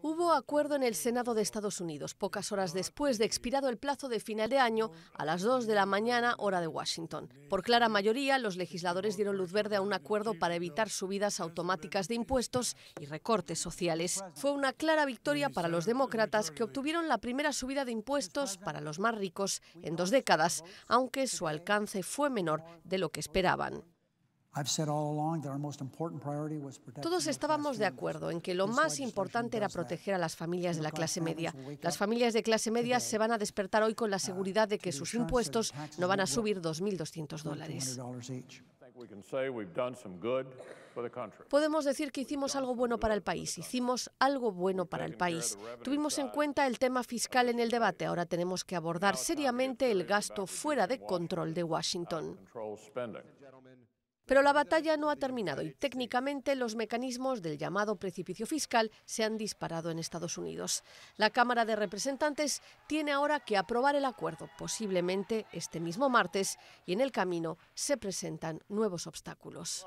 Hubo acuerdo en el Senado de Estados Unidos pocas horas después de expirado el plazo de final de año a las 2 de la mañana hora de Washington. Por clara mayoría, los legisladores dieron luz verde a un acuerdo para evitar subidas automáticas de impuestos y recortes sociales. Fue una clara victoria para los demócratas que obtuvieron la primera subida de impuestos para los más ricos en dos décadas, aunque su alcance fue menor de lo que esperaban. Todos estábamos de acuerdo en que lo más importante era proteger a las familias de la clase media. Las familias de clase media se van a despertar hoy con la uh, seguridad de que sus impuestos no van a subir 2.200 dólares. Podemos decir que hicimos algo bueno para el país, hicimos algo bueno para el país. Tuvimos en cuenta el tema fiscal en el debate, ahora tenemos que abordar seriamente el gasto fuera de control de Washington. Pero la batalla no ha terminado y técnicamente los mecanismos del llamado precipicio fiscal se han disparado en Estados Unidos. La Cámara de Representantes tiene ahora que aprobar el acuerdo, posiblemente este mismo martes, y en el camino se presentan nuevos obstáculos.